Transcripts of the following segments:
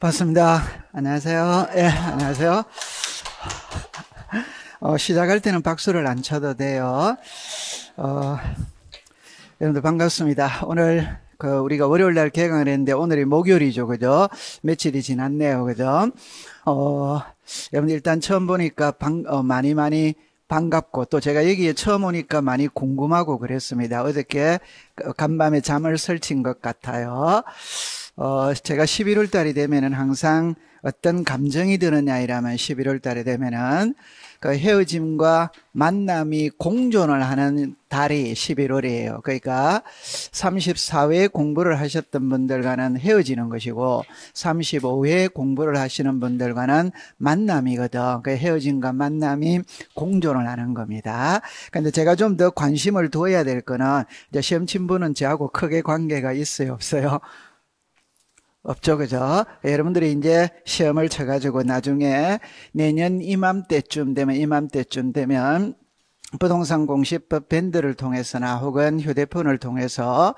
반갑습니다. 안녕하세요. 예, 안녕하세요. 어, 시작할 때는 박수를 안 쳐도 돼요. 어, 여러분들 반갑습니다. 오늘 그 우리가 월요일 날 개강을 했는데 오늘이 목요일이죠. 그죠? 며칠이 지났네요. 그죠? 어, 여러분 일단 처음 보니까 방, 어, 많이 많이 반갑고 또 제가 여기에 처음 오니까 많이 궁금하고 그랬습니다. 어저께 그 간밤에 잠을 설친 것 같아요. 어, 제가 11월 달이 되면은 항상 어떤 감정이 드느냐 이라면 11월 달이 되면은 그 헤어짐과 만남이 공존을 하는 달이 11월이에요. 그러니까 34회 공부를 하셨던 분들과는 헤어지는 것이고 35회 공부를 하시는 분들과는 만남이거든. 그 헤어짐과 만남이 공존을 하는 겁니다. 근데 제가 좀 더 관심을 두어야 될 거는 이제 시험 친분은 저하고 크게 관계가 있어요, 없어요? 없죠 그죠 예, 여러분들이 이제 시험을 쳐가지고 나중에 내년 이맘때쯤 되면 이맘때쯤 되면 부동산 공시법 밴드를 통해서나 혹은 휴대폰을 통해서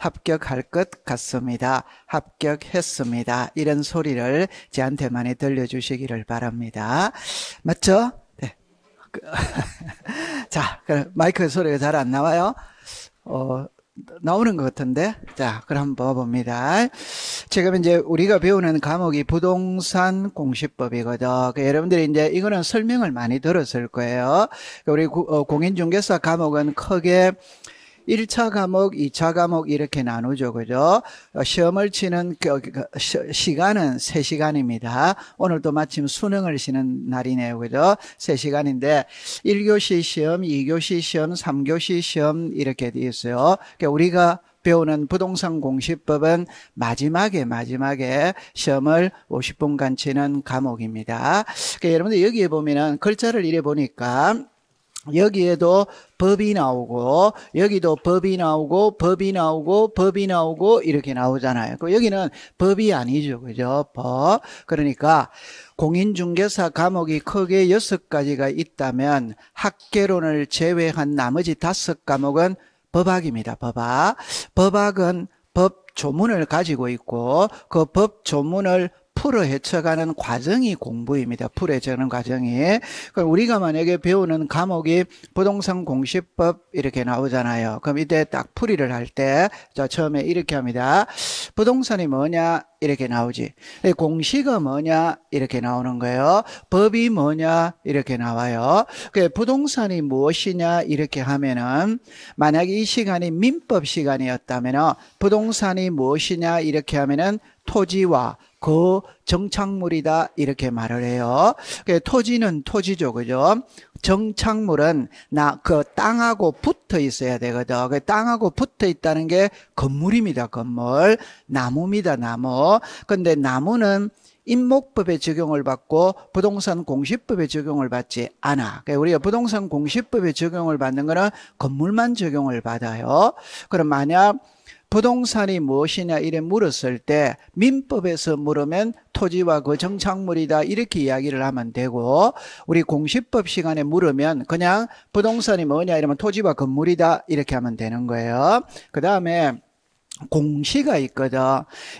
합격할 것 같습니다. 합격했습니다. 이런 소리를 제한테 많이 들려주시기를 바랍니다. 맞죠? 네. 자, 마이크 소리가 잘 안 나와요? 어, 나오는 것 같은데 자 그럼 한번 봅니다 지금 이제 우리가 배우는 과목이 부동산 공시법이거든 그러니까 여러분들이 이제 이거는 설명을 많이 들었을 거예요 그러니까 우리 어, 공인중개사 과목은 크게 1차 과목, 2차 과목 이렇게 나누죠. 그죠? 어, 시험을 치는 그, 그, 그, 시간은 3시간입니다. 오늘도 마침 수능을 치는 날이네요. 그죠? 3시간인데 1교시 시험, 2교시 시험, 3교시 시험 이렇게 되어 있어요. 그러니까 우리가 배우는 부동산 공시법은 마지막에 마지막에 시험을 50분간 치는 과목입니다. 그러니까 여러분들 여기에 보면은 글자를 이래 보니까 여기에도 법이 나오고 여기도 법이 나오고 법이 나오고 법이 나오고 이렇게 나오잖아요. 그 여기는 법이 아니죠. 그죠? 법. 그러니까 공인중개사 과목이 크게 여섯 가지가 있다면 학계론을 제외한 나머지 다섯 과목은 법학입니다. 법학. 법학은 법 조문을 가지고 있고 그법 조문을 풀어 헤쳐가는 과정이 공부입니다. 풀어 헤쳐가는 과정이. 그럼 우리가 만약에 배우는 과목이 부동산 공시법 이렇게 나오잖아요. 그럼 이때 딱 풀이를 할 때, 자, 처음에 이렇게 합니다. 부동산이 뭐냐? 이렇게 나오지. 공시가 뭐냐? 이렇게 나오는 거예요. 법이 뭐냐? 이렇게 나와요. 부동산이 무엇이냐? 이렇게 하면은, 만약에 이 시간이 민법 시간이었다면, 부동산이 무엇이냐? 이렇게 하면은, 토지와 그 정착물이다 이렇게 말을 해요. 토지는 토지죠, 그죠? 정착물은 나 그 땅하고 붙어 있어야 되거든. 그 땅하고 붙어 있다는 게 건물입니다, 건물. 나무입니다, 나무. 근데 나무는 임목법에 적용을 받고 부동산 공시법에 적용을 받지 않아. 그러니까 우리가 부동산 공시법에 적용을 받는 거는 건물만 적용을 받아요. 그럼 만약 부동산이 무엇이냐 이래 물었을 때 민법에서 물으면 토지와 그 정착물이다 이렇게 이야기를 하면 되고 우리 공시법 시간에 물으면 그냥 부동산이 뭐냐 이러면 토지와 건물이다 이렇게 하면 되는 거예요. 그 다음에 공시가 있거든.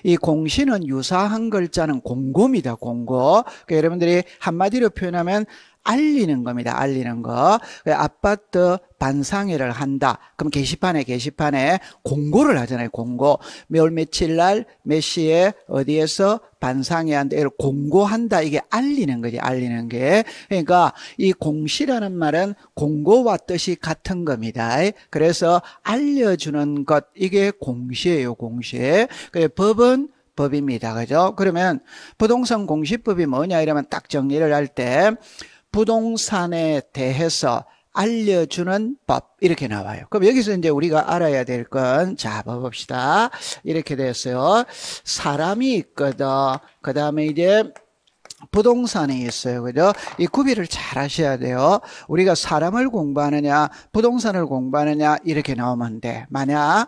이 공시는 유사한 글자는 공고입니다 공고. 그러니까 여러분들이 한마디로 표현하면 알리는 겁니다. 알리는 거. 아파트 반상회를 한다. 그럼 게시판에 게시판에 공고를 하잖아요. 공고. 몇 며칠 날 몇 시에 어디에서 반상회한다. 이걸 공고한다. 이게 알리는 거지. 알리는 게. 그러니까 이 공시라는 말은 공고와 뜻이 같은 겁니다. 그래서 알려주는 것 이게 공시예요. 공시. 그래 법은 법입니다. 그죠? 그러면 부동산 공시법이 뭐냐 이러면 딱 정리를 할때 부동산에 대해서 알려주는 법 이렇게 나와요. 그럼 여기서 이제 우리가 알아야 될건자 봐봅시다. 이렇게 됐어요. 사람이 있거든. 그 다음에 이제 부동산에 있어요. 그죠? 이 구비를 잘 하셔야 돼요. 우리가 사람을 공부하느냐, 부동산을 공부하느냐, 이렇게 나오면 돼. 만약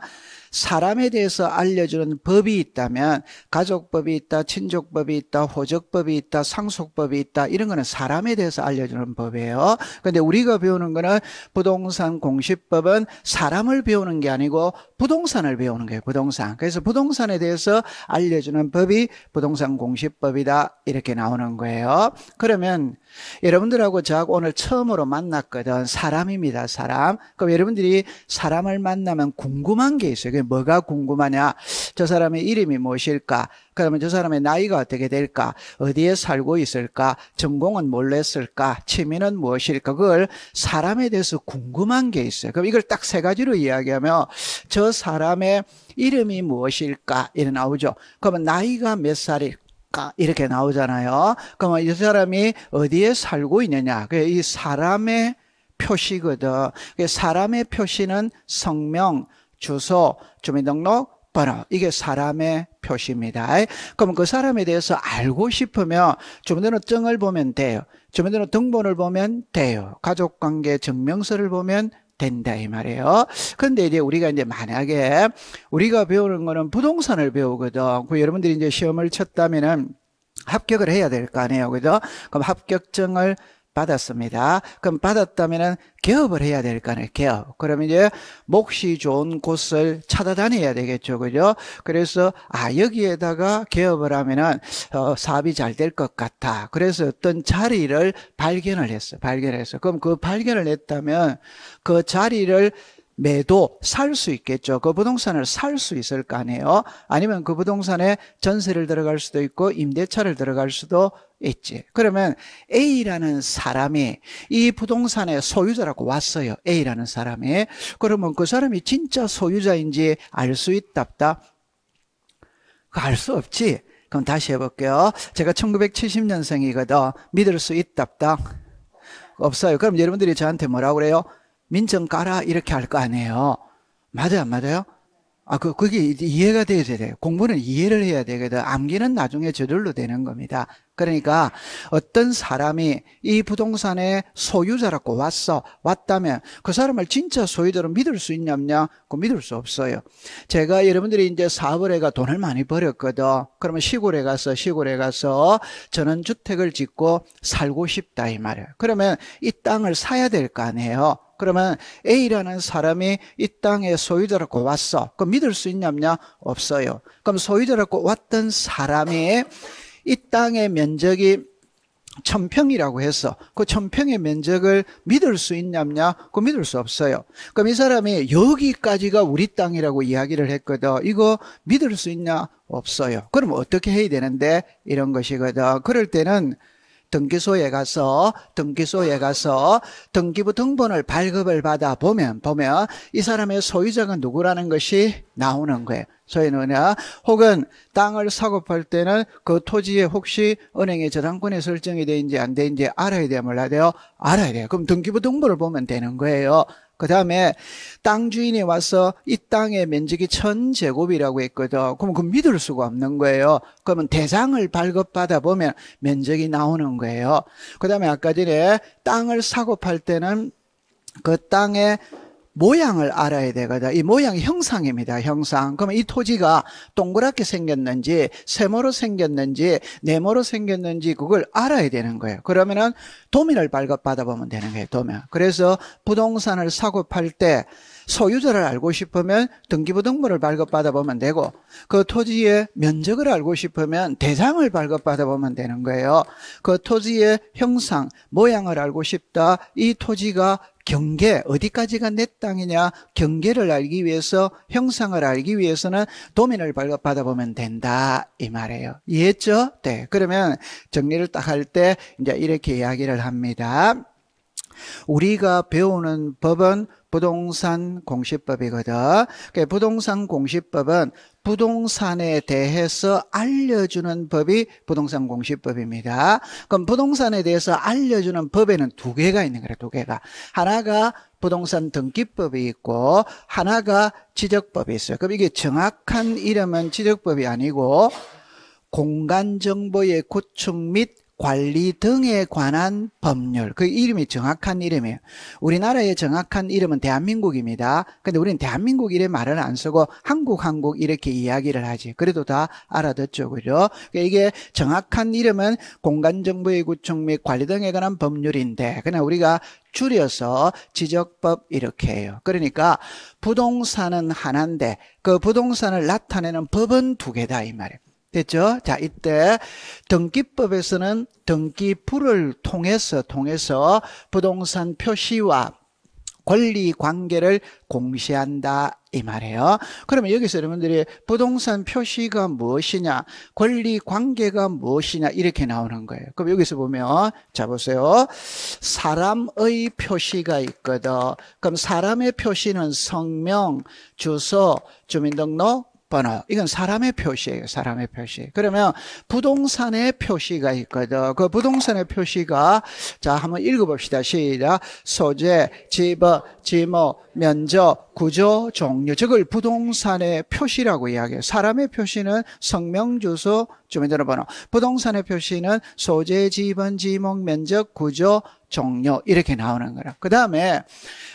사람에 대해서 알려주는 법이 있다면 가족법이 있다, 친족법이 있다, 호적법이 있다, 상속법이 있다 이런 거는 사람에 대해서 알려주는 법이에요. 그런데 우리가 배우는 거는 부동산 공시법은 사람을 배우는 게 아니고 부동산을 배우는 거예요. 부동산. 그래서 부동산에 대해서 알려주는 법이 부동산 공시법이다 이렇게 나오는 거예요. 그러면 여러분들하고 저하고 오늘 처음으로 만났거든. 사람입니다. 사람. 그럼 여러분들이 사람을 만나면 궁금한 게 있어요. 그게 뭐가 궁금하냐? 저 사람의 이름이 무엇일까? 그러면 저 사람의 나이가 어떻게 될까? 어디에 살고 있을까? 전공은 뭘 했을까? 취미는 무엇일까? 그걸 사람에 대해서 궁금한 게 있어요. 그럼 이걸 딱 세 가지로 이야기하면 저 사람의 이름이 무엇일까? 이런 나오죠. 그러면 나이가 몇 살일? 가 이렇게 나오잖아요. 그러면 이 사람이 어디에 살고 있느냐? 이 사람의 표시거든. 사람의 표시는 성명, 주소, 주민등록, 번호 이게 사람의 표시입니다. 그럼 그 사람에 대해서 알고 싶으면 주민등록증을 보면 돼요. 주민등록 등본을 보면 돼요. 가족관계 증명서를 보면 된다 이 말이에요. 근데 이제 우리가 이제 만약에 우리가 배우는 거는 부동산을 배우거든. 그 여러분들이 이제 시험을 쳤다면은 합격을 해야 될 거 아니에요. 그죠? 그럼 합격증을 받았습니다. 그럼 받았다면 개업을 해야 될 거 아니에요. 개업. 그러 이제 몫이 좋은 곳을 찾아다녀야 되겠죠. 그죠? 그래서 아 여기에다가 개업을 하면은 어, 사업이 잘 될 것 같아. 그래서 어떤 자리를 발견을 했어. 발견했어. 그럼 그 발견을 했다면 그 자리를 매도 살 수 있겠죠. 그 부동산을 살 수 있을 거 아니에요. 아니면 그 부동산에 전세를 들어갈 수도 있고 임대차를 들어갈 수도 있지. 그러면 A라는 사람이 이 부동산의 소유자라고 왔어요. A라는 사람이. 그러면 그 사람이 진짜 소유자인지 알 수 있답다. 알 수 없지. 그럼 다시 해볼게요. 제가 1970년생이거든. 믿을 수 있답다. 없어요. 그럼 여러분들이 저한테 뭐라고 그래요? 민정 깔라 이렇게 할 거 아니에요. 맞아요, 맞아요? 아, 그, 그게 이해가 돼야 돼요. 공부는 이해를 해야 되거든. 암기는 나중에 저절로 되는 겁니다. 그러니까 어떤 사람이 이 부동산의 소유자라고 왔어. 왔다면 그 사람을 진짜 소유자로 믿을 수 있냐 없냐? 그 믿을 수 없어요. 제가 여러분들이 이제 사업을 해가 돈을 많이 벌었거든. 그러면 시골에 가서 시골에 가서 저는 주택을 짓고 살고 싶다 이 말이에요. 그러면 이 땅을 사야 될 거 아니에요. 그러면 A라는 사람이 이 땅에 소유자라고 왔어. 그럼 믿을 수 있냐 없어요 그럼 소유자라고 왔던 사람이 이 땅의 면적이 천평이라고 해서 그 천평의 면적을 믿을 수 있냐 냐그 믿을 수 없어요. 그럼 이 사람이 여기까지가 우리 땅이라고 이야기를 했거든. 이거 믿을 수 있냐? 없어요. 그럼 어떻게 해야 되는데? 이런 것이거든. 그럴 때는 등기소에 가서 등기소에 가서 등기부 등본을 발급을 받아 보면 보면 이 사람의 소유자가 누구라는 것이 나오는 거예요. 소유는요 혹은 땅을 사고 팔 때는 그 토지에 혹시 은행의 저당권이 설정이 되는지 안 되는지 알아야 돼요 몰라야 돼요 알아야 돼요 그럼 등기부 등본을 보면 되는 거예요 그 다음에 땅 주인이 와서 이 땅의 면적이 천 제곱이라고 했거든. 그럼 그 믿을 수가 없는 거예요. 그러면 대장을 발급받아 보면 면적이 나오는 거예요. 그 다음에 아까 전에 땅을 사고 팔 때는 그 땅의 모양을 알아야 되거든. 이 모양이 형상입니다. 형상. 그러면 이 토지가 동그랗게 생겼는지 세모로 생겼는지 네모로 생겼는지 그걸 알아야 되는 거예요. 그러면은 도면을 발급받아 보면 되는 거예요. 도면. 그래서 부동산을 사고 팔때 소유자를 알고 싶으면 등기부등본을 발급받아 보면 되고 그 토지의 면적을 알고 싶으면 대상을 발급받아 보면 되는 거예요. 그 토지의 형상, 모양을 알고 싶다. 이 토지가 경계 어디까지가 내 땅이냐 경계를 알기 위해서 형상을 알기 위해서는 도민을 발급받아 보면 된다 이 말이에요 이해했죠? 네 그러면 정리를 딱 할 때 이제 이렇게 이야기를 합니다 우리가 배우는 법은 부동산 공시법이거든. 그러니까 부동산 공시법은 부동산에 대해서 알려주는 법이 부동산 공시법입니다. 그럼 부동산에 대해서 알려주는 법에는 두 개가 있는 거예요. 두 개가. 하나가 부동산 등기법이 있고 하나가 지적법이 있어요. 그럼 이게 정확한 이름은 지적법이 아니고 공간정보의 구축 및 관리 등에 관한 법률. 그 이름이 정확한 이름이에요. 우리나라의 정확한 이름은 대한민국입니다. 근데 우리는 대한민국 이래 말을 안 쓰고 한국 한국 이렇게 이야기를 하지. 그래도 다 알아듣죠. 그죠? 그러니까 이게 정확한 이름은 공간정보의 구축 및 관리 등에 관한 법률인데 그냥 우리가 줄여서 지적법 이렇게 해요. 그러니까 부동산은 하나인데 그 부동산을 나타내는 법은 두 개다 이 말이에요. 됐죠? 자, 이때 등기법에서는 등기부를 통해서 통해서 부동산 표시와 권리 관계를 공시한다 이 말이에요. 그러면 여기서 여러분들이 부동산 표시가 무엇이냐, 권리 관계가 무엇이냐 이렇게 나오는 거예요. 그럼 여기서 보면 자 보세요. 사람의 표시가 있거든. 그럼 사람의 표시는 성명, 주소, 주민등록, 번호. 이건 사람의 표시예요. 사람의 표시. 그러면 부동산의 표시가 있거든. 그 부동산의 표시가 자 한번 읽어봅시다. 시작. 소재, 지어 지모, 면적, 구조, 종류. 저걸 부동산의 표시라고 이야기해요. 사람의 표시는 성명, 주소, 주민등록번호. 부동산의 표시는 소재, 지번, 지목, 면적, 구조, 종료 이렇게 나오는 거라. 그 다음에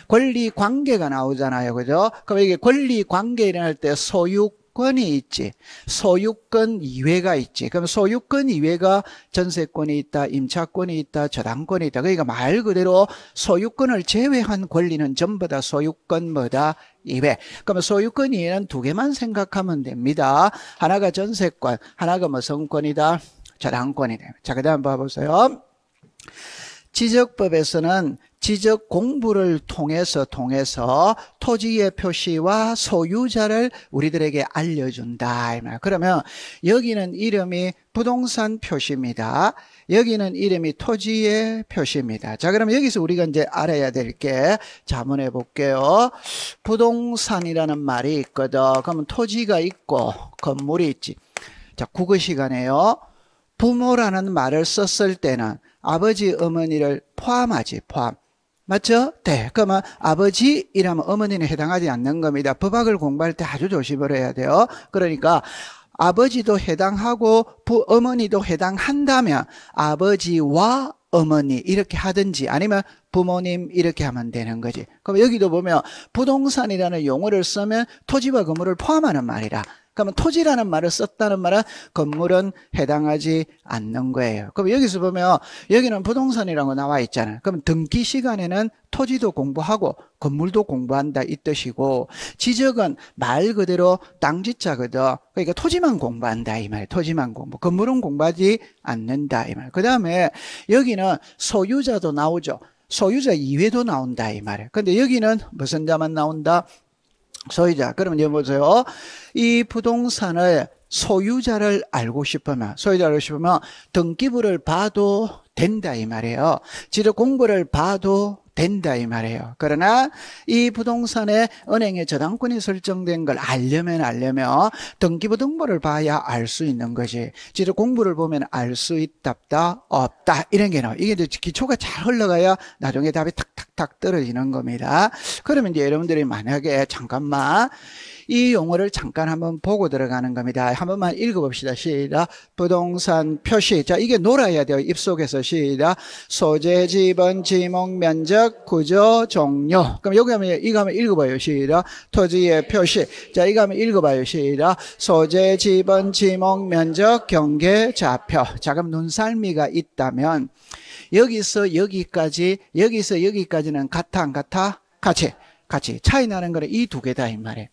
권리 관계가 나오잖아요, 그죠? 그럼 이게 권리 관계 일어날 때 소유 소유권이 있지. 소유권 이외가 있지. 그럼 소유권 이외가 전세권이 있다, 임차권이 있다, 저당권이 있다. 그러니까 말 그대로 소유권을 제외한 권리는 전부 다 소유권 뭐다? 이외. 그러면 소유권 이외는 두 개만 생각하면 됩니다. 하나가 전세권, 하나가 뭐 성권이다, 저당권이다. 자, 그 다음 뭐 봐보세요. 지적법에서는 지적 공부를 통해서 통해서 토지의 표시와 소유자를 우리들에게 알려준다. 그러면 여기는 이름이 부동산 표시입니다. 여기는 이름이 토지의 표시입니다. 자, 그럼 여기서 우리가 이제 알아야 될 게 자문해 볼게요. 부동산이라는 말이 있거든. 그러면 토지가 있고 건물이 있지. 자, 국어 시간에요. 부모라는 말을 썼을 때는 아버지, 어머니를 포함하지, 포함. 맞죠? 네. 그러면 아버지 이라면 어머니는 해당하지 않는 겁니다. 법학을 공부할 때 아주 조심을 해야 돼요. 그러니까 아버지도 해당하고 부, 어머니도 해당한다면 아버지와 어머니 이렇게 하든지 아니면 부모님 이렇게 하면 되는 거지 그럼 여기도 보면 부동산이라는 용어를 쓰면 토지와 건물을 포함하는 말이라 그러면 토지라는 말을 썼다는 말은 건물은 해당하지 않는 거예요 그럼 여기서 보면 여기는 부동산이라고 나와 있잖아요 그럼 등기 시간에는 토지도 공부하고 건물도 공부한다 이 뜻이고 지적은 말 그대로 땅지자거든 그러니까 토지만 공부한다 이말 토지만 공부 건물은 공부하지 않는다 이말그 다음에 여기는 소유자도 나오죠 소유자 이외도 나온다 이 말이에요. 근데 여기는 무슨 자만 나온다? 소유자. 그러면 여기 보세요. 이 부동산을 소유자를 알고 싶으면 소유자를 싶으면 등기부를 봐도 된다 이 말이에요. 지도 공부를 봐도 된다 이 말이에요. 그러나 이 부동산에 은행의 저당권이 설정된 걸 알려면 알려면 등기부등본을 봐야 알 수 있는 거지. 지도 공부를 보면 알 수 있답다 없다 이런 게 나와. 이게 이제 기초가 잘 흘러가야 나중에 답이 탁탁탁 떨어지는 겁니다. 그러면 이제 여러분들이 만약에 잠깐만 이 용어를 잠깐 한번 보고 들어가는 겁니다. 한 번만 읽어봅시다. 시작. 부동산 표시. 자, 이게 놀아야 돼요. 입속에서 시작. 소재, 지번, 지목, 면적, 구조, 종료. 그럼 여기 하면, 이거 한번 읽어봐요. 시작. 토지의 표시. 자, 이거 한번 읽어봐요. 시작. 소재, 지번, 지목, 면적, 경계, 좌표. 자, 그럼 눈살미가 있다면, 여기서 여기까지, 여기서 여기까지는 같아, 안 같아? 같이. 같이 차이 나는 거는 이 두 개다 이 말이에요.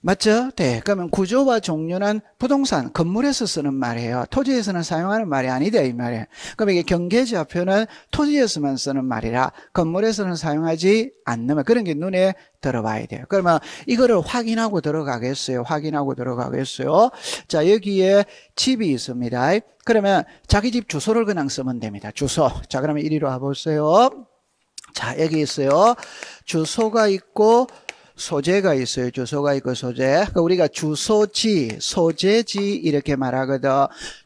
맞죠? 네. 그러면 구조와 종류는 부동산, 건물에서 쓰는 말이에요. 토지에서는 사용하는 말이 아니다, 이 말이에요. 그럼 이게 경계좌표는 토지에서만 쓰는 말이라 건물에서는 사용하지 않는 말. 그런 게 눈에 들어와야 돼요. 그러면 이거를 확인하고 들어가겠어요. 확인하고 들어가겠어요. 자, 여기에 집이 있습니다. 그러면 자기 집 주소를 그냥 쓰면 됩니다. 주소. 자, 그러면 이리로 와보세요. 자, 여기 있어요. 주소가 있고, 소재가 있어요. 주소가 있고 소재. 그러니까 우리가 주소지, 소재지 이렇게 말하거든.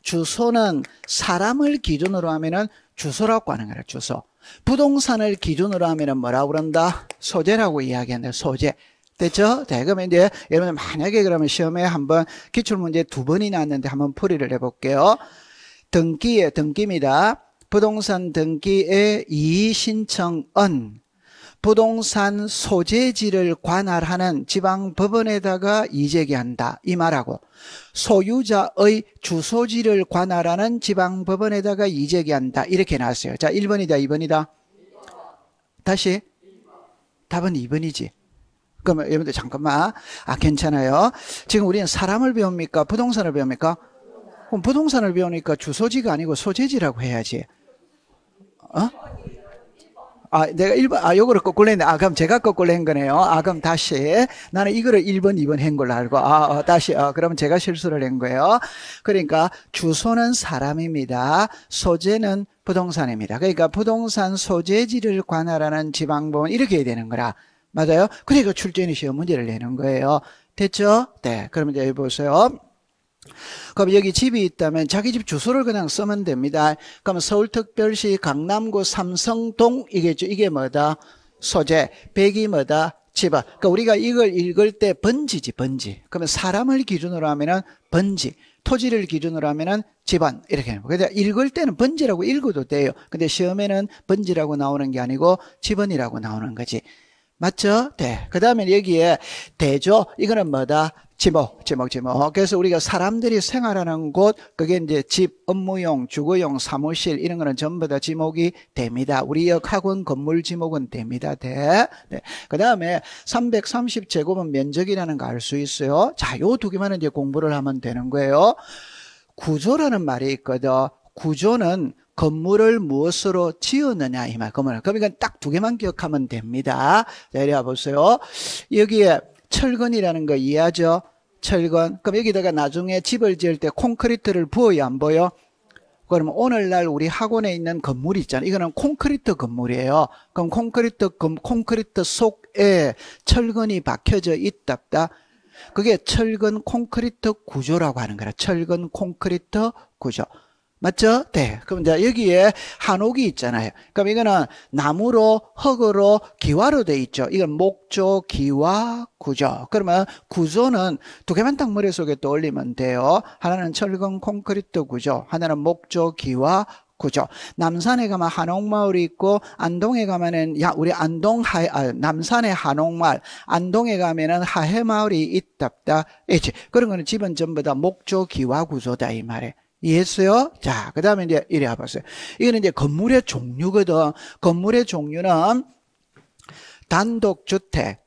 주소는 사람을 기준으로 하면은 주소라고 하는 거예요. 주소. 부동산을 기준으로 하면은 뭐라 고 그런다? 소재라고 이야기하는데 소재. 됐죠? 네, 그러면 이제 여러분 만약에 그러면 시험에 한번 기출문제 두 번이 나왔는데 한번 풀이를 해볼게요. 등기에 등기입니다. 부동산 등기의 이의신청은 부동산 소재지를 관할하는 지방법원에다가 이재기한다이 말하고 소유자의 주소지를 관할하는 지방법원에다가 이재기한다 이렇게 나왔어요 자 1번이다 2번이다 다시 답은 2번이지 그러면 여러분들 잠깐만 아 괜찮아요 지금 우리는 사람을 배웁니까 부동산을 배웁니까 그럼 부동산을 배우니까 주소지가 아니고 소재지라고 해야지 어? 아, 내가 1번, 아, 요거를 거꾸로 했네. 아, 그럼 제가 거꾸로 한 거네요. 아, 그럼 다시. 나는 이거를 1번, 2번 한 걸로 알고, 아, 어, 다시. 아, 그러면 제가 실수를 한 거예요. 그러니까 주소는 사람입니다. 소재는 부동산입니다. 그러니까 부동산 소재지를 관할하는 지방법은 이렇게 해야 되는 거라. 맞아요? 그러니까 출제인 시험 문제를 내는 거예요. 됐죠? 네. 그러면 이제 보세요. 그럼 여기 집이 있다면 자기 집 주소를 그냥 쓰면 됩니다. 그럼 서울특별시 강남구 삼성동 이게죠. 이게 뭐다? 소재. 백이 뭐다? 집안. 그러니까 우리가 이걸 읽을 때 번지지 번지. 그러면 사람을 기준으로 하면은 번지. 토지를 기준으로 하면은 집안 이렇게 해요. 그래서 읽을 때는 번지라고 읽어도 돼요. 근데 시험에는 번지라고 나오는 게 아니고 집안이라고 나오는 거지. 맞죠? 네. 그 다음에 여기에 대조, 이거는 뭐다? 지목, 지목, 지목. 그래서 우리가 사람들이 생활하는 곳, 그게 이제 집, 업무용, 주거용, 사무실, 이런 거는 전부 다 지목이 됩니다. 우리 역 학원 건물 지목은 됩니다. 대. 네. 그 다음에 330제곱은 면적이라는 거 알 수 있어요. 자, 요 두 개만 이제 공부를 하면 되는 거예요. 구조라는 말이 있거든. 구조는 건물을 무엇으로 지었느냐 이 말. 건물. 그러니까 딱두 개만 기억하면 됩니다. 자, 이리 와 보세요. 여기에 철근이라는 거 이해하죠? 철근. 그럼 여기다가 나중에 집을 지을 때 콘크리트를 부어야 안 보여? 그러면 오늘날 우리 학원에 있는 건물이 있잖아요. 이거는 콘크리트 건물이에요. 그럼 콘크리트 건 콘크리트 속에 철근이 박혀져 있답다. 그게 철근 콘크리트 구조라고 하는 거라. 철근 콘크리트 구조. 맞죠? 네. 그럼 이제 여기에 한옥이 있잖아요. 그럼 이거는 나무로, 흙으로, 기와로 돼 있죠. 이건 목조, 기와, 구조. 그러면 구조는 두 개만 딱 머릿속에 떠올리면 돼요. 하나는 철근 콘크리트 구조, 하나는 목조, 기와, 구조. 남산에 가면 한옥마을이 있고 안동에 가면은 야 우리 안동 하 아, 남산의 한옥마을, 안동에 가면은 하해마을이 있답다. 이지 그런 거는 집은 전부 다 목조 기와 구조다 이 말에. 이해했어요? 자, 그 다음에 이제 이래 와봤어요. 이거는 이제 건물의 종류거든. 건물의 종류는 단독주택,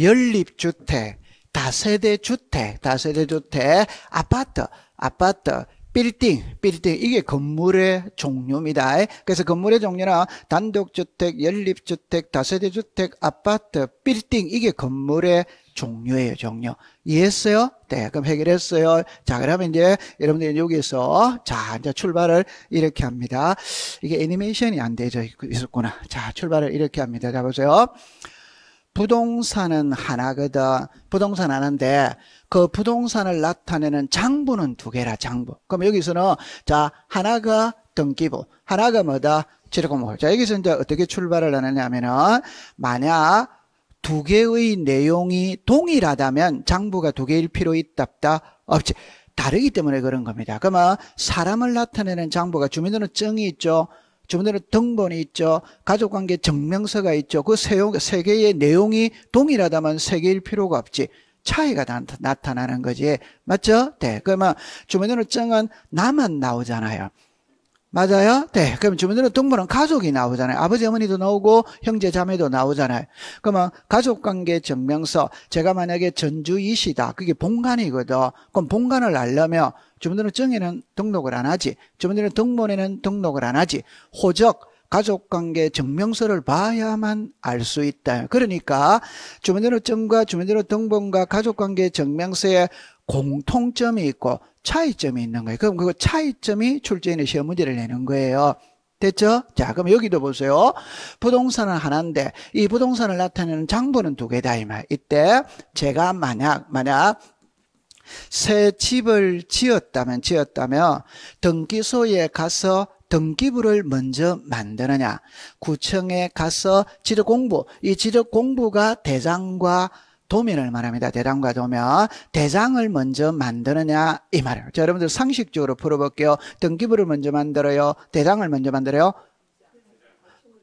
연립주택, 다세대주택, 다세대주택, 아파트, 아파트, 빌딩, 빌딩 이게 건물의 종류입니다. 그래서 건물의 종류는 단독주택, 연립주택, 다세대주택, 아파트, 빌딩 이게 건물의 종류예요, 종류. 이해했어요? 네, 그럼 해결했어요. 자, 그러면 이제 여러분들 여기서 자, 이제 출발을 이렇게 합니다. 이게 애니메이션이 안 되죠. 있었구나. 자, 출발을 이렇게 합니다. 자, 보세요. 부동산은 하나거든. 부동산 하는데그 부동산을 나타내는 장부는 두 개라 장부. 그럼 여기서는 자 하나가 등기부, 하나가 뭐다 지르공부. 자 여기서 이제 어떻게 출발을 하느냐면은 만약 두 개의 내용이 동일하다면 장부가 두 개일 필요 있답다 없지. 다르기 때문에 그런 겁니다. 그러면 사람을 나타내는 장부가 주민등록증이 있죠. 주분들은 등본이 있죠. 가족관계 증명서가 있죠. 그세세 개의 내용이 동일하다면 세 개일 필요가 없지. 차이가 나타나는 거지. 맞죠? 네. 그러면 주변으로 증은 나만 나오잖아요. 맞아요? 네. 그럼 주문으로 등본은 가족이 나오잖아요. 아버지, 어머니도 나오고 형제, 자매도 나오잖아요. 그러면 가족관계 증명서 제가 만약에 전주이시다. 그게 본관이거든. 그럼 본관을 알려면 주문으로 증에는 등록을 안 하지. 주문으로 등본에는 등록을 안 하지. 호적, 가족관계 증명서를 봐야만 알 수 있다. 그러니까 주민등록증과 주민등록 등본과 가족관계 증명서에 공통점이 있고 차이점이 있는 거예요. 그럼 그 차이점이 출제인의 시험 문제를 내는 거예요. 됐죠? 자, 그럼 여기도 보세요. 부동산은 하나인데 이 부동산을 나타내는 장부는 두 개다 이 말. 이때 제가 만약 만약 새 집을 지었다면 지었다면 등기소에 가서 등기부를 먼저 만드느냐 구청에 가서 지적 공부 이 지적 공부가 대장과 도면을 말합니다. 대장과 도면. 대장을 먼저 만드느냐 이 말이에요. 자, 여러분들 상식적으로 풀어볼게요. 등기부를 먼저 만들어요. 대장을 먼저 만들어요.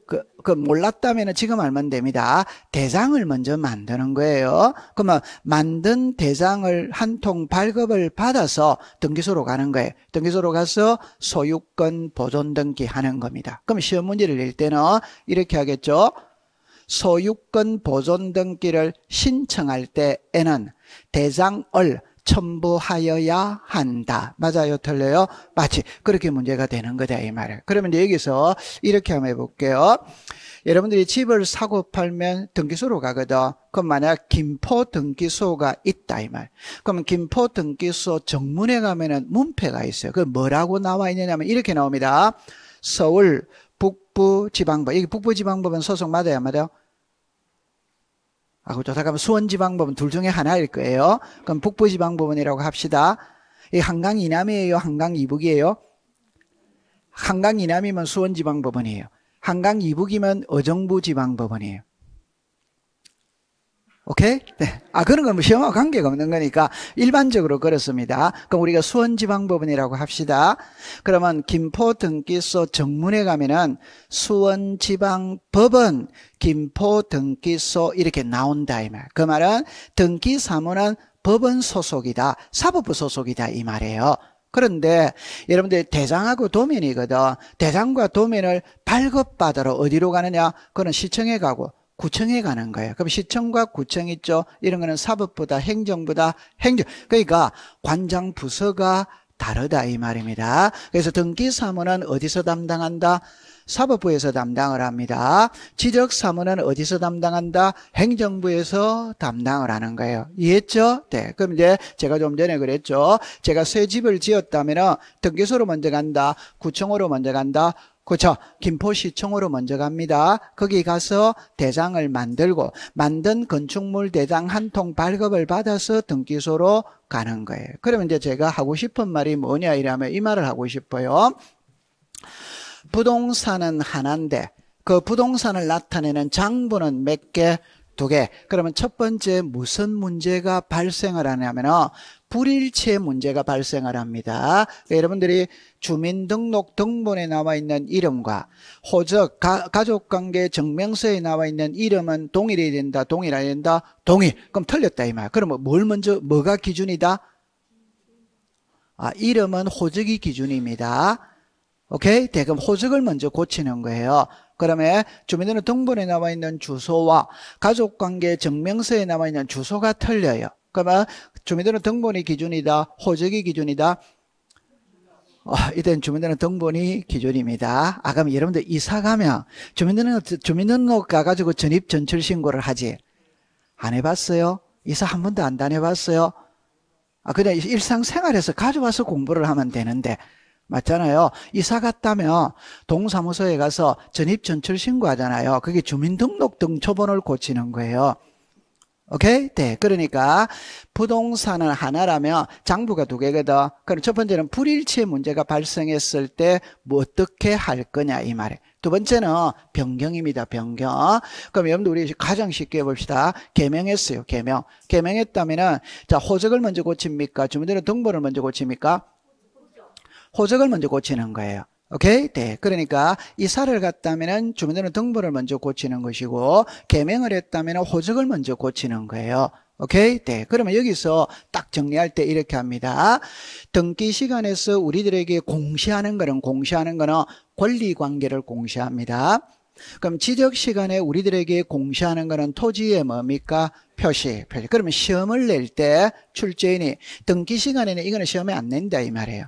그, 그 몰랐다면 지금 알면 됩니다. 대장을 먼저 만드는 거예요. 그러면 만든 대장을 한 통 발급을 받아서 등기소로 가는 거예요. 등기소로 가서 소유권 보존 등기하는 겁니다. 그럼 시험 문제를 낼 때는 이렇게 하겠죠. 소유권 보존 등기를 신청할 때에는 대장을 첨부하여야 한다. 맞아요, 틀려요? 마치 그렇게 문제가 되는 거다 이 말이에요. 그러면 여기서 이렇게 한번 해볼게요. 여러분들이 집을 사고 팔면 등기소로 가거든. 그럼 만약 김포 등기소가 있다 이 말. 그럼 김포 등기소 정문에 가면은 문패가 있어요. 그 뭐라고 나와 있느냐면 하 이렇게 나옵니다. 서울 북부지방법. 여기 북부지방법은 소속 맞아요, 맞아요? 아, 그렇죠. 잠깐만. 수원지방법은 둘 중에 하나일 거예요. 그럼 북부지방법원이라고 합시다. 이 한강 이남이에요? 한강 이북이에요? 한강 이남이면 수원지방법원이에요. 한강 이북이면 어정부지방법원이에요. 오케이? 네. 아, 그런 건 시험하고 뭐 관계가 없는 거니까 일반적으로 그렇습니다. 그럼 우리가 수원지방법원이라고 합시다. 그러면 김포 등기소 정문에 가면은 수원지방법원 김포 등기소 이렇게 나온다. 이 말. 그 말은 등기 사무는 법원 소속이다. 사법부 소속이다. 이 말이에요. 그런데 여러분들 대장하고 도면이거든. 대장과 도면을 발급받으러 어디로 가느냐? 그는 시청에 가고 구청에 가는 거예요. 그럼 시청과 구청 있죠. 이런 거는 사법보다 행정보다 행정. 그러니까 관장 부서가 다르다 이 말입니다. 그래서 등기 사무는 어디서 담당한다? 사법부에서 담당을 합니다. 지적 사무는 어디서 담당한다? 행정부에서 담당을 하는 거예요. 이해했죠? 네. 그럼 이제 제가 좀 전에 그랬죠. 제가 새 집을 지었다면 등기소로 먼저 간다. 구청으로 먼저 간다. 그렇죠. 김포시청으로 먼저 갑니다. 거기 가서 대장을 만들고 만든 건축물 대장 한 통 발급을 받아서 등기소로 가는 거예요. 그러면 이제 제가 하고 싶은 말이 뭐냐 이러면 이 말을 하고 싶어요. 부동산은 하나인데 그 부동산을 나타내는 장부는 몇 개? 두 개. 그러면 첫 번째 무슨 문제가 발생을 하냐면은 불일치의 문제가 발생을 합니다. 그러니까 여러분들이 주민등록 등본에 나와 있는 이름과 호적 가, 족관계 증명서에 나와 있는 이름은 동일해야 된다, 동일해야 된다, 동일. 그럼 틀렸다 이 말. 그러면 뭘 먼저 뭐가 기준이다? 아, 이름은 호적이 기준입니다. 오케이? 대금 호적을 먼저 고치는 거예요. 그러면 주민등록 등본에 나와 있는 주소와 가족관계 증명서에 나와 있는 주소가 틀려요. 그러면 주민들은 등본이 기준이다. 호적이 기준이다. 어, 이때는 주민등록 등본이 기준입니다. 아, 그럼 여러분들 이사 가면 주민등록, 주민등록 뭐 가가지고 전입 전출 신고를 하지. 안 해봤어요? 이사 한 번도 안 다녀봤어요? 아, 그냥 일상생활에서 가져와서 공부를 하면 되는데. 맞잖아요. 이사 갔다면 동사무소에 가서 전입 전출 신고하잖아요. 그게 주민등록 등 초본을 고치는 거예요. 오케이? 네. 그러니까 부동산을 하나라면 장부가 두 개거든. 그럼 첫 번째는 불일치의 문제가 발생했을 때뭐 어떻게 할 거냐 이 말에. 두 번째는 변경입니다. 변경. 그럼 여러분들 우리 가장 쉽게 해봅시다. 개명했어요. 개명. 개명했다면은 자 호적을 먼저 고칩니까? 주민들은 등본을 먼저 고칩니까? 호적을 먼저 고치는 거예요. 오케이? 네. 그러니까 이사를 갔다면 주민등록 등본을 먼저 고치는 것이고 개명을 했다면 호적을 먼저 고치는 거예요. 오케이? 네. 그러면 여기서 딱 정리할 때 이렇게 합니다. 등기 시간에서 우리들에게 공시하는 거는 공시하는 거는 권리 관계를 공시합니다. 그럼 지적 시간에 우리들에게 공시하는 거는 토지의 뭡니까? 표시, 표시. 그러면 시험을 낼 때 출제인이 등기 시간에는 이거는 시험에 안 낸다 이 말이에요.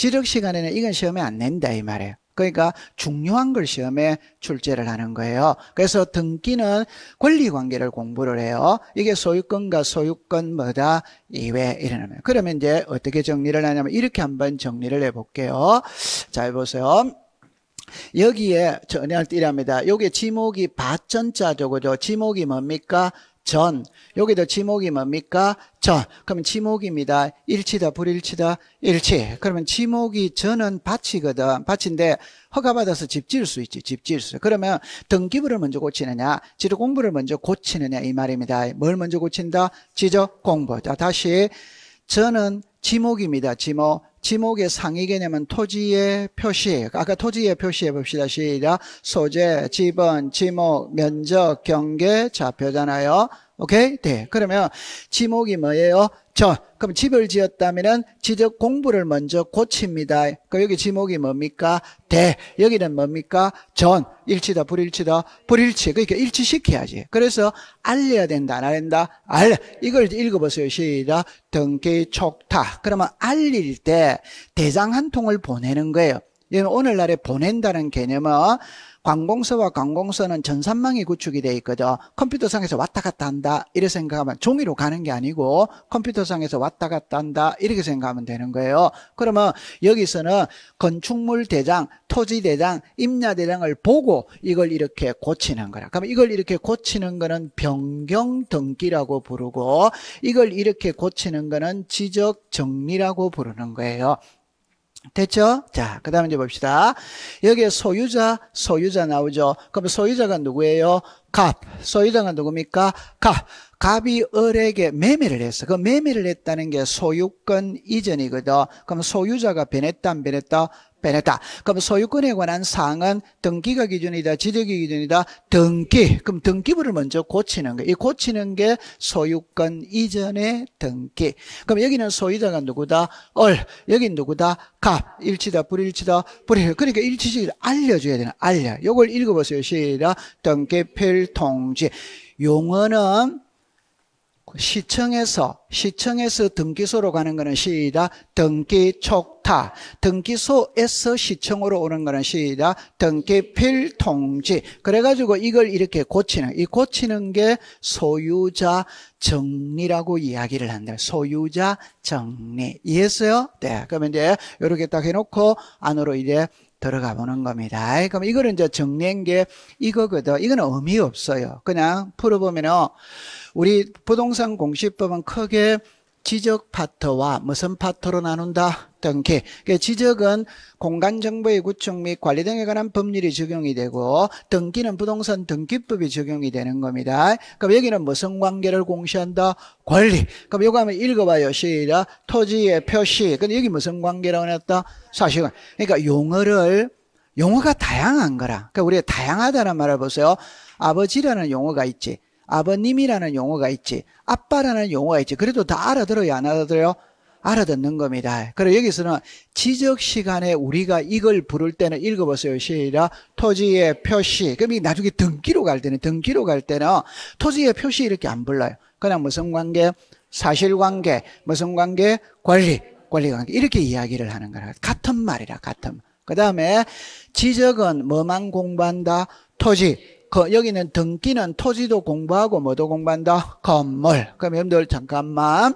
지적 시간에는 이건 시험에 안 낸다 이 말이에요. 그러니까 중요한 걸 시험에 출제를 하는 거예요. 그래서 등기는 권리관계를 공부를 해요. 이게 소유권과 소유권 뭐다 이외 이러면 그러면 이제 어떻게 정리를 하냐면 이렇게 한번 정리를 해볼게요. 잘 보세요. 여기에 전혀 띠랍니다. 요게 지목이 밭전자죠. 그죠? 지목이 뭡니까? 전. 여기도 지목이 뭡니까? 전. 그러면 지목입니다. 일치다, 불일치다, 일치. 그러면 지목이 전은 밭이거든. 밭인데 허가받아서 집 지을 수 있지. 집 지을 수. 그러면 등기부를 먼저 고치느냐, 지도 공부를 먼저 고치느냐 이 말입니다. 뭘 먼저 고친다? 지적 공부. 자, 다시 전은 지목입니다. 지목. 지목의 상위 개념은 토지의 표시. 아까 토지의 표시해 봅시다. 시작. 소재, 지번, 지목, 면적, 경계, 좌표잖아요. 오케이? 네. 그러면 지목이 뭐예요? 저. 그럼 집을 지었다면 지적 공부를 먼저 고칩니다. 그 여기 지목이 뭡니까? 대. 여기는 뭡니까? 전. 일치다, 불일치다, 불일치. 그러니까 일치시켜야지. 그래서 알려야 된다, 안 된다? 알려. 이걸 읽어보세요. 시작. 등기 촉탁. 그러면 알릴 때 대장 한 통을 보내는 거예요. 얘는 오늘날에 보낸다는 개념은 관공서와 관공서는 전산망이 구축이 돼 있거든 컴퓨터상에서 왔다 갔다 한다 이렇게 생각하면 종이로 가는 게 아니고 컴퓨터상에서 왔다 갔다 한다 이렇게 생각하면 되는 거예요 그러면 여기서는 건축물 대장 토지 대장 임야 대장을 보고 이걸 이렇게 고치는 거라 그러면 이걸 이렇게 고치는 거는 변경 등기라고 부르고 이걸 이렇게 고치는 거는 지적 정리라고 부르는 거예요 됐죠? 자, 그 다음에 이제 봅시다. 여기에 소유자, 소유자 나오죠? 그럼 소유자가 누구예요? 갑. 소유자가 누굽니까? 갑. 갑이 을에게 매매를 했어. 그 매매를 했다는 게 소유권 이전이거든. 그럼 소유자가 변했다, 안 변했다? 빼냈다. 그럼 소유권에 관한 사항은 등기가 기준이다, 지적이 기준이다, 등기. 그럼 등기부를 먼저 고치는 거이 고치는 게 소유권 이전의 등기. 그럼 여기는 소유자가 누구다? 얼. 여긴 누구다? 갑. 일치다, 불일치다, 불일. 그러니까 일치식 알려줘야 되는 알려. 요걸 읽어보세요. 시작. 등기필 통지. 용어는 그 시청에서 시청에서 등기소로 가는 거는 시다 등기 촉탁 등기소에서 시청으로 오는 거는 시다 등기 필통지 그래가지고 이걸 이렇게 고치는 이 고치는 게 소유자 정리라고 이야기를 한다 소유자 정리 이해했어요? 네 그러면 이제 이렇게 딱 해놓고 안으로 이제 들어가 보는 겁니다. 그럼 이거는 이제 정리한 게 이거거든. 이거는 의미 없어요. 그냥 풀어보면은 우리 부동산 공시법은 크게 지적 파트와 무슨 파트로 나눈다 등기 그 지적은 공간정보의 구축 및 관리 등에 관한 법률이 적용이 되고 등기는 부동산 등기법이 적용이 되는 겁니다 그럼 여기는 무슨 관계를 공시한다 권리 그럼 이거 한번 읽어봐요 시작 토지의 표시 근데 여기 무슨 관계라고 했다 사실은 그러니까 용어를 용어가 다양한 거라 그러니까 우리가 다양하다는 말을 보세요 아버지라는 용어가 있지 아버님이라는 용어가 있지 아빠라는 용어가 있지 그래도 다 알아들어요 안 알아들어요? 알아듣는 겁니다. 그리고 여기서는 지적 시간에 우리가 이걸 부를 때는 읽어보세요. 시라 토지의 표시. 그럼 이 나중에 등기로 갈 때는 등기로 갈 때는 토지의 표시 이렇게 안 불러요. 그냥 무슨 관계? 사실관계, 무슨 관계? 권리, 권리관계 이렇게 이야기를 하는 거라. 같은 말이라 같은. 그 다음에 지적은 뭐만 공부한다? 토지. 거, 여기는 등기는 토지도 공부하고 뭐도 공부한다? 건물. 그럼 여러분들 잠깐만.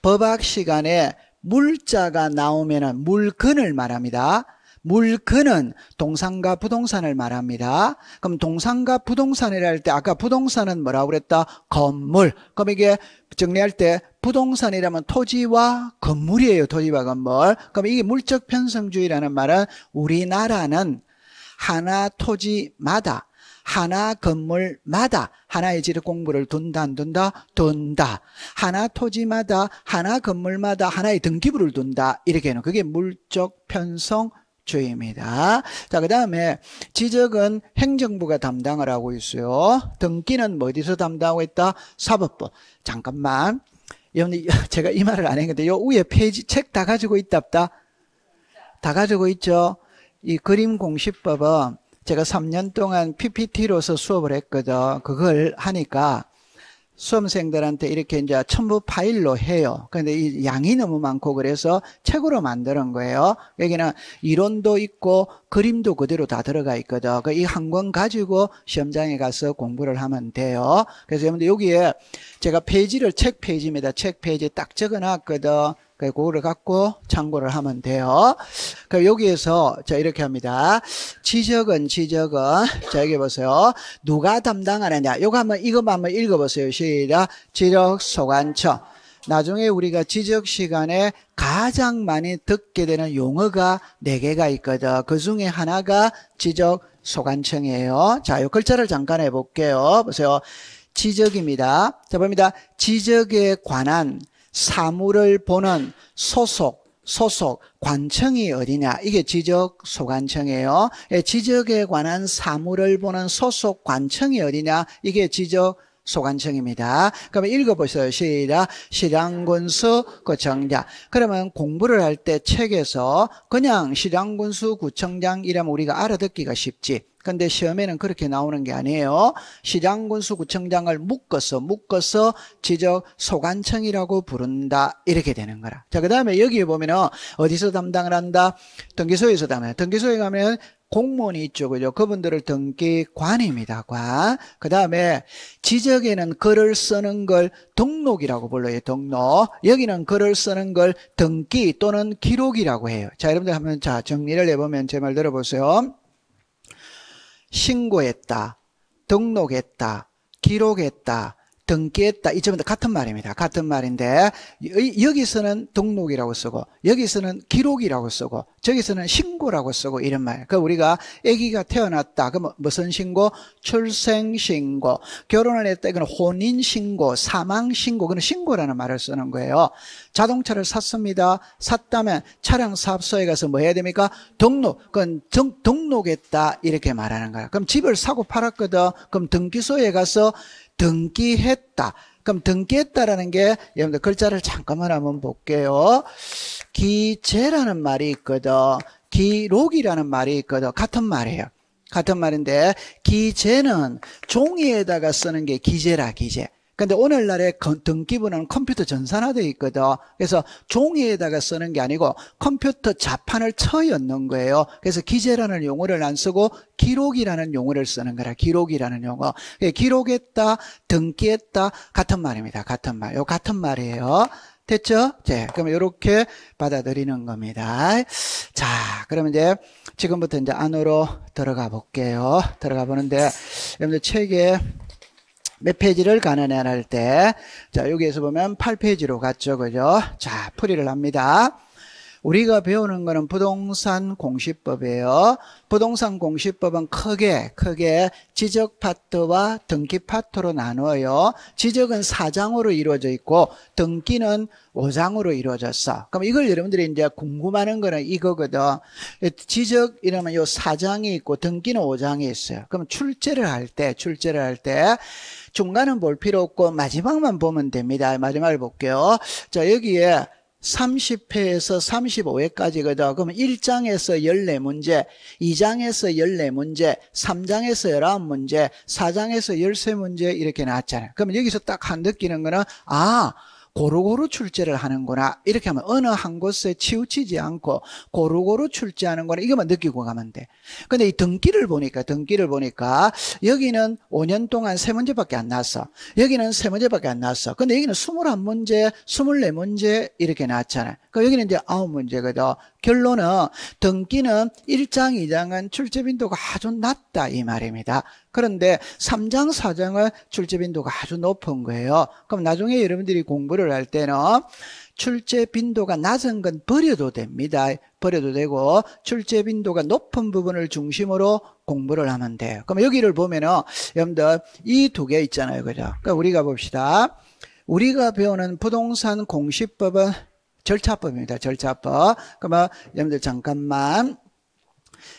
법학 시간에 물자가 나오면은 물근을 말합니다. 물근은 동산과 부동산을 말합니다. 그럼 동산과 부동산이랄때 아까 부동산은 뭐라고 그랬다? 건물. 그럼 이게 정리할 때 부동산이라면 토지와 건물이에요. 토지와 건물. 그럼 이게 물적 편성주의라는 말은 우리나라는 하나 토지마다 하나 건물마다 하나의 지의 공부를 둔다 안 둔다? 둔다. 하나 토지마다 하나 건물마다 하나의 등기부를 둔다. 이렇게 하는 그게 물적 편성 주의입니다. 자, 그 다음에 지적은 행정부가 담당을 하고 있어요. 등기는 어디서 담당하고 있다? 사법부. 잠깐만. 여러분, 제가 이 말을 안 했는데, 요 위에 페이지, 책 다 가지고 있다, 없다? 다 가지고 있죠? 이 그림 공식법은 제가 3년 동안 PPT로서 수업을 했거든. 그걸 하니까 수험생들한테 이렇게 이제 첨부 파일로 해요. 근데 이 양이 너무 많고 그래서 책으로 만드는 거예요. 여기는 이론도 있고 그림도 그대로 다 들어가 있거든. 그 이한 권 가지고 시험장에 가서 공부를 하면 돼요. 그래서 여러분들 여기에 제가 페이지를 책 페이지입니다. 책 페이지에 딱 적어놨거든. 그 그거를 갖고 참고를 하면 돼요. 그 여기에서 자 이렇게 합니다. 지적은 지적은 자 여기 보세요. 누가 담당하느냐. 요거 한번 이것 한번 읽어보세요. 시작. 지적 소관청. 나중에 우리가 지적 시간에 가장 많이 듣게 되는 용어가 네 개가 있거든. 그 중에 하나가 지적 소관청이에요. 자, 요 글자를 잠깐 해볼게요. 보세요. 지적입니다. 자, 봅니다. 지적에 관한 사물을 보는 소속, 소속, 관청이 어디냐? 이게 지적 소관청이에요. 예, 지적에 관한 사물을 보는 소속 관청이 어디냐? 이게 지적 소관청입니다. 그러면 읽어보세요. 시작. 시량군수 구청장. 그러면 공부를 할 때 책에서 그냥 시량군수 구청장 이름면 우리가 알아듣기가 쉽지. 근데 시험에는 그렇게 나오는 게 아니에요. 시장군수 구청장을 묶어서 묶어서 지적 소관청이라고 부른다. 이렇게 되는 거라. 자, 그 다음에 여기에 보면은 어디서 담당을 한다? 등기소에서 담당해. 등기소에 가면 공무원이 있죠. 그죠? 그분들을 등기관입니다. 관. 그 다음에 지적에는 글을 쓰는 걸 등록이라고 불러요. 등록. 여기는 글을 쓰는 걸 등기 또는 기록이라고 해요. 자, 여러분들 한번 자, 정리를 해보면 제 말 들어보세요. 신고했다, 등록했다, 기록했다, 등기했다. 이 점은 같은 말입니다. 같은 말인데 여기서는 등록이라고 쓰고 여기서는 기록이라고 쓰고 저기서는 신고라고 쓰고 이런 말. 그 우리가 아기가 태어났다. 그럼 뭐, 무슨 신고? 출생신고. 결혼을 했다. 이건 혼인신고, 사망신고. 그건 신고라는 말을 쓰는 거예요. 자동차를 샀습니다. 샀다면 차량 사업소에 가서 뭐 해야 됩니까? 등록. 그건 등, 등록했다. 이렇게 말하는 거야. 그럼 집을 사고 팔았거든. 그럼 등기소에 가서 등기했다. 그럼 등기했다라는 게 여러분들 글자를 잠깐만 한번 볼게요. 기재라는 말이 있거든. 기록이라는 말이 있거든. 같은 말이에요. 같은 말인데 기재는 종이에다가 쓰는 게 기재라 기재. 근데 오늘날의 등기부는 컴퓨터 전산화되어 있거든. 그래서 종이에다가 쓰는 게 아니고 컴퓨터 자판을 쳐였는 거예요. 그래서 기재라는 용어를 안 쓰고 기록이라는 용어를 쓰는 거라. 기록이라는 용어. 예, 기록했다, 등기했다 같은 말입니다. 같은 말. 요 같은 말이에요. 됐죠? 자, 네, 그럼 이렇게 받아들이는 겁니다. 자, 그러면 이제 지금부터 이제 안으로 들어가 볼게요. 들어가 보는데 여러분들 책에 몇 페이지를 가느냐 할때자 여기에서 보면 8페이지로 갔죠 그죠 자 풀이를 합니다 우리가 배우는 거는 부동산 공시법이에요. 부동산 공시법은 크게 크게 지적 파트와 등기 파트로 나누어요. 지적은 사장으로 이루어져 있고 등기는 오장으로 이루어졌어. 그럼 이걸 여러분들이 이제 궁금하는 거는 이거거든. 지적 이러면 요 사장이 있고 등기는 오장이 있어요. 그럼 출제를 할 때, 출제를 할 때 중간은 볼 필요 없고 마지막만 보면 됩니다. 마지막을 볼게요. 자, 여기에 30회에서 35회까지 그죠? 그러면 1장에서 14문제, 2장에서 14문제, 3장에서 11문제, 4장에서 13문제 이렇게 나왔잖아요. 그러면 여기서 딱 한 느끼는 거는 아, 고루고루 출제를 하는구나 이렇게 하면 어느 한 곳에 치우치지 않고 고루고루 출제하는구나 이것만 느끼고 가면 돼 근데 이 등기를 보니까 등기를 보니까 여기는 5년 동안 세문제밖에 안 났어 여기는 세문제밖에 안 났어 근데 여기는 21문제 24문제 이렇게 나왔잖아요 그 여기는 이제 아홉 문제거든. 결론은 등기는 1장, 2장은 출제빈도가 아주 낮다 이 말입니다. 그런데 3장, 4장은 출제빈도가 아주 높은 거예요. 그럼 나중에 여러분들이 공부를 할 때는 출제 빈도가 낮은 건 버려도 됩니다. 버려도 되고 출제 빈도가 높은 부분을 중심으로 공부를 하면 돼요. 그럼 여기를 보면은 여러분들 이 두 개 있잖아요. 그죠? 그러니까 우리가 봅시다. 우리가 배우는 부동산 공시법은 절차법입니다. 절차법. 그러면 여러분들 잠깐만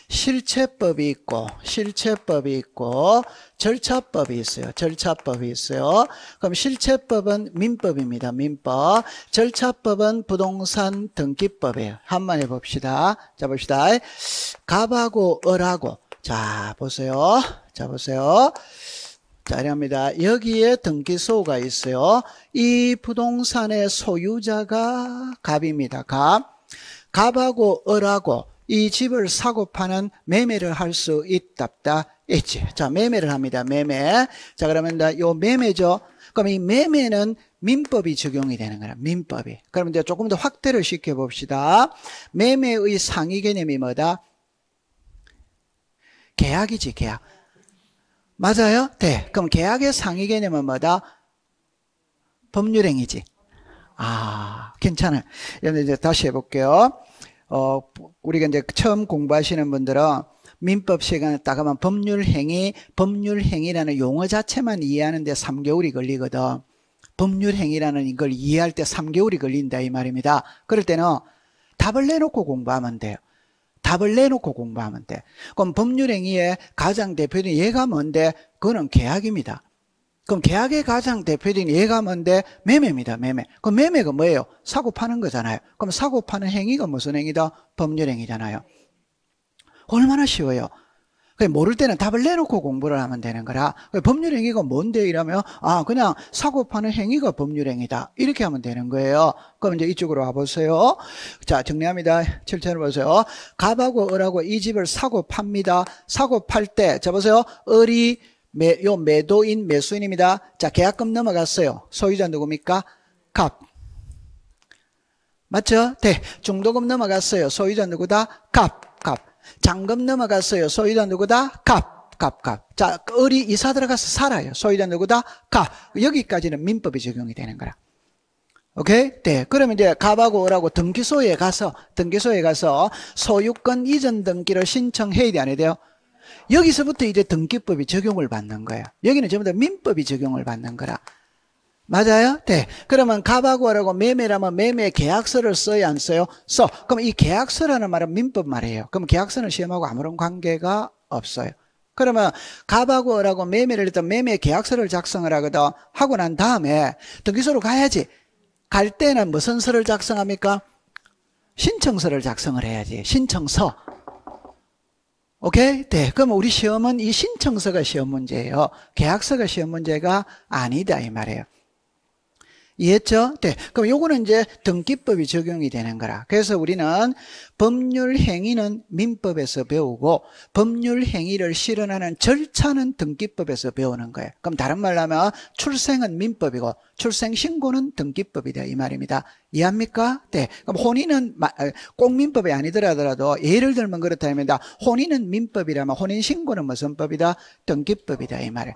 실체법이 있고 실체법이 있고 절차법이 있어요. 절차법이 있어요. 그럼 실체법은 민법입니다. 민법. 절차법은 부동산 등기법이에요. 한번 해봅시다. 자 봅시다. 갑하고 을하고 자 보세요. 자 보세요. 자, 이랍니다. 여기에 등기소가 있어요. 이 부동산의 소유자가 갑입니다. 갑. 갑하고 을하고 이 집을 사고 파는 매매를 할 수 있답다. 있지. 자, 매매를 합니다. 매매. 자, 그러면 요 매매죠. 그럼 이 매매는 민법이 적용이 되는 거라. 민법이. 그럼 이제 조금 더 확대를 시켜 봅시다. 매매의 상위 개념이 뭐다? 계약이지, 계약. 맞아요? 네. 그럼 계약의 상위 개념은 뭐다? 법률행위지. 아, 괜찮아요. 이제 다시 해볼게요. 어, 우리가 이제 처음 공부하시는 분들은 민법 시간에 따가면 법률행위, 법률행위라는 용어 자체만 이해하는데 3개월이 걸리거든. 법률행위라는 이걸 이해할 때 3개월이 걸린다 이 말입니다. 그럴 때는 답을 내놓고 공부하면 돼요. 답을 내놓고 공부하면 돼. 그럼 법률행위의 가장 대표적인 예가 뭔데? 그거는 계약입니다. 그럼 계약의 가장 대표적인 예가 뭔데? 매매입니다, 매매. 그럼 매매가 뭐예요? 사고 파는 거잖아요. 그럼 사고 파는 행위가 무슨 행위다? 법률행위잖아요. 얼마나 쉬워요. 모를 때는 답을 내놓고 공부를 하면 되는 거라 법률행위가 뭔데 이러면 아 그냥 사고 파는 행위가 법률행위다 이렇게 하면 되는 거예요 그럼 이제 이쪽으로 와보세요 자 정리합니다 7천을 보세요 갑하고 을하고 이 집을 사고 팝니다 사고 팔때자 보세요 을이 매, 요 매도인 매수인입니다 자 계약금 넘어갔어요 소유자 누굽니까? 갑 맞죠? 대 네. 중도금 넘어갔어요 소유자 누구다? 갑갑 장금 넘어갔어요. 소유자 누구다? 갑, 갑, 갑. 자, 을이 이사 들어가서 살아요. 소유자 누구다? 갑. 여기까지는 민법이 적용이 되는 거라. 오케이? 네. 그러면 이제 갑하고 을하고 등기소에 가서, 등기소에 가서 소유권 이전 등기를 신청해야 돼, 안 해야 돼요? 여기서부터 이제 등기법이 적용을 받는 거예요. 여기는 전부 다 민법이 적용을 받는 거라. 맞아요? 네. 그러면 가바구라고 매매라면 매매 계약서를 써야 안 써요? 써. 그럼 이 계약서라는 말은 민법 말이에요. 그럼 계약서는 시험하고 아무런 관계가 없어요. 그러면 가바구라고 매매를 했던 매매 계약서를 작성을 하거든. 하고 난 다음에 등기소로 가야지. 갈 때는 무슨 서를 작성합니까? 신청서를 작성을 해야지. 신청서. 오케이? 네. 그럼 우리 시험은 이 신청서가 시험 문제예요. 계약서가 시험 문제가 아니다. 이 말이에요. 이해했죠? 네. 그럼 요거는 이제 등기법이 적용이 되는 거라. 그래서 우리는 법률 행위는 민법에서 배우고 법률 행위를 실현하는 절차는 등기법에서 배우는 거예요. 그럼 다른 말로 하면 출생은 민법이고 출생신고는 등기법이다 이 말입니다. 이해합니까? 네. 그럼 혼인은 꼭 민법이 아니더라도 예를 들면 그렇다면 혼인은 민법이라면 혼인신고는 무슨 법이다? 등기법이다 이 말이에요.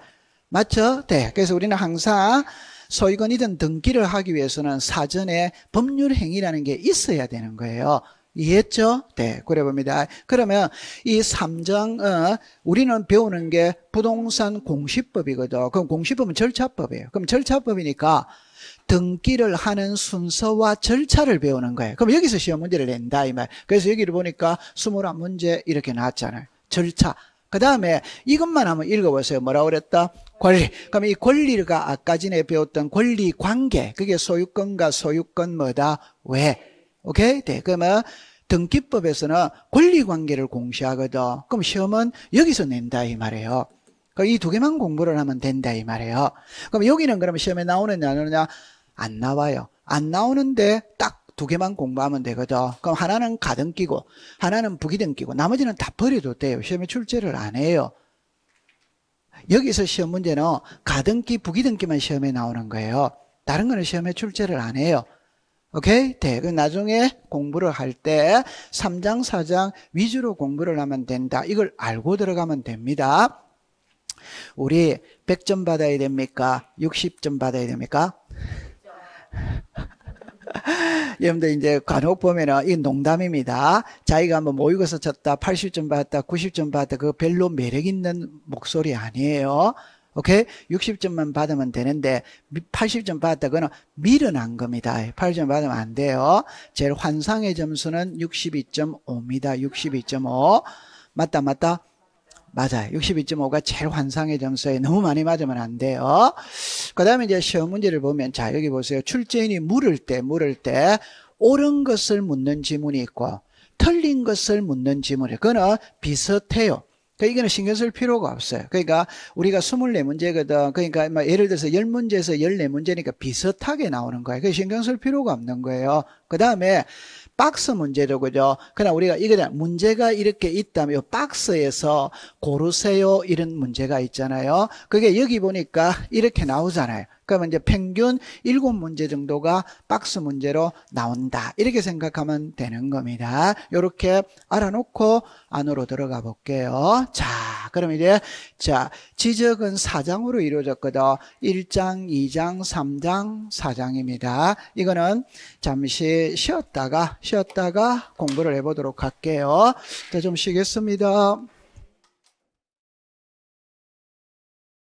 맞죠? 네. 그래서 우리는 항상 소유권이든 등기를 하기 위해서는 사전에 법률 행위라는 게 있어야 되는 거예요. 이해했죠? 네, 그래 봅니다. 그러면 이 3장, 어, 우리는 배우는 게 부동산 공시법이거든. 그럼 공시법은 절차법이에요. 그럼 절차법이니까 등기를 하는 순서와 절차를 배우는 거예요. 그럼 여기서 시험 문제를 낸다, 이 말. 그래서 여기를 보니까 21문제 이렇게 나왔잖아요. 절차. 그 다음에 이것만 한번 읽어보세요. 뭐라 그랬다? 권리. 그럼 이 권리가 아까 전에 배웠던 권리 관계. 그게 소유권과 소유권 뭐다? 왜? 오케이? 네. 그러면 등기법에서는 권리 관계를 공시하거든. 그럼 시험은 여기서 낸다 이 말이에요. 이 두 개만 공부를 하면 된다 이 말이에요. 그럼 여기는 그러면 시험에 나오느냐 안 나오느냐? 안 나와요. 안 나오는데 딱두 개만 공부하면 되거든. 그럼 하나는 가등 기고 하나는 부기등 기고 나머지는 다버려도돼요 시험에 출제를 안 해요. 여기서 시험 문제는 가등기, 부기등기만 시험에 나오는 거예요. 다른 거는 시험에 출제를 안 해요. 오케이? 대. 그 나중에 공부를 할 때 3장, 4장 위주로 공부를 하면 된다. 이걸 알고 들어가면 됩니다. 우리 100점 받아야 됩니까? 60점 받아야 됩니까? 여러분들 이제 간혹 보면은 이 농담입니다. 자기가 한번 모의고사 쳤다, 80점 받았다, 90점 받았다, 그 별로 매력 있는 목소리 아니에요. 오케이? 60점만 받으면 되는데 80점 받았다 그거는 미련한 겁니다. 80점 받으면 안 돼요. 제일 환상의 점수는 62.5입니다. 62.5. 맞다 맞다. 맞아요. 62.5가 제일 환상의 점수에 너무 많이 맞으면 안 돼요. 그 다음에 이제 시험 문제를 보면, 자, 여기 보세요. 출제인이 물을 때, 물을 때, 옳은 것을 묻는 지문이 있고, 틀린 것을 묻는 지문이, 그거는 비슷해요. 그러니까 이거는 신경 쓸 필요가 없어요. 그러니까 우리가 24문제거든. 그러니까 뭐 예를 들어서 10문제에서 14문제니까 비슷하게 나오는 거예요. 그 신경 쓸 필요가 없는 거예요. 그 다음에 박스 문제로 그죠? 그냥 우리가 이거는 문제가 이렇게 있다면 이 박스에서 고르세요 이런 문제가 있잖아요. 그게 여기 보니까 이렇게 나오잖아요. 그러면 이제 평균 7문제 정도가 박스 문제로 나온다. 이렇게 생각하면 되는 겁니다. 이렇게 알아놓고 안으로 들어가 볼게요. 자, 그럼 이제 자 지적은 4장으로 이루어졌거든. 1장, 2장, 3장, 4장입니다. 이거는 잠시 쉬었다가 쉬었다가 공부를 해보도록 할게요. 자, 좀 쉬겠습니다.